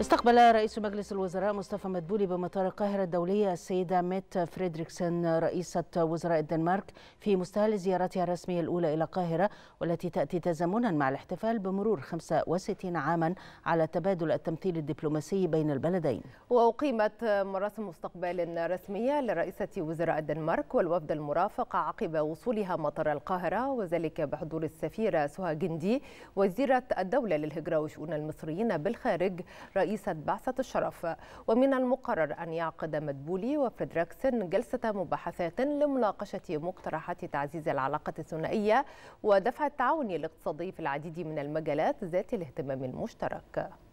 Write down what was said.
استقبل رئيس مجلس الوزراء مصطفى مدبولي بمطار القاهرة الدولية السيدة ميت فريدريكسن رئيسة وزراء الدنمارك في مستهل زيارتها الرسمية الأولى إلى القاهرة والتي تأتي تزامنا مع الاحتفال بمرور 65 عاما على تبادل التمثيل الدبلوماسي بين البلدين وأقيمت مراسم استقبال رسمية لرئيسة وزراء الدنمارك والوفد المرافق عقب وصولها مطار القاهرة وذلك بحضور السفيرة سوها جندي وزيرة الدولة للهجرة وشؤون المصريين بالخارج رئيسة بعثة الشرف ومن المقرر أن يعقد مدبولي وفريدريكسن جلسة مباحثات لمناقشة مقترحات تعزيز العلاقة الثنائية ودفع التعاون الاقتصادي في العديد من المجالات ذات الاهتمام المشترك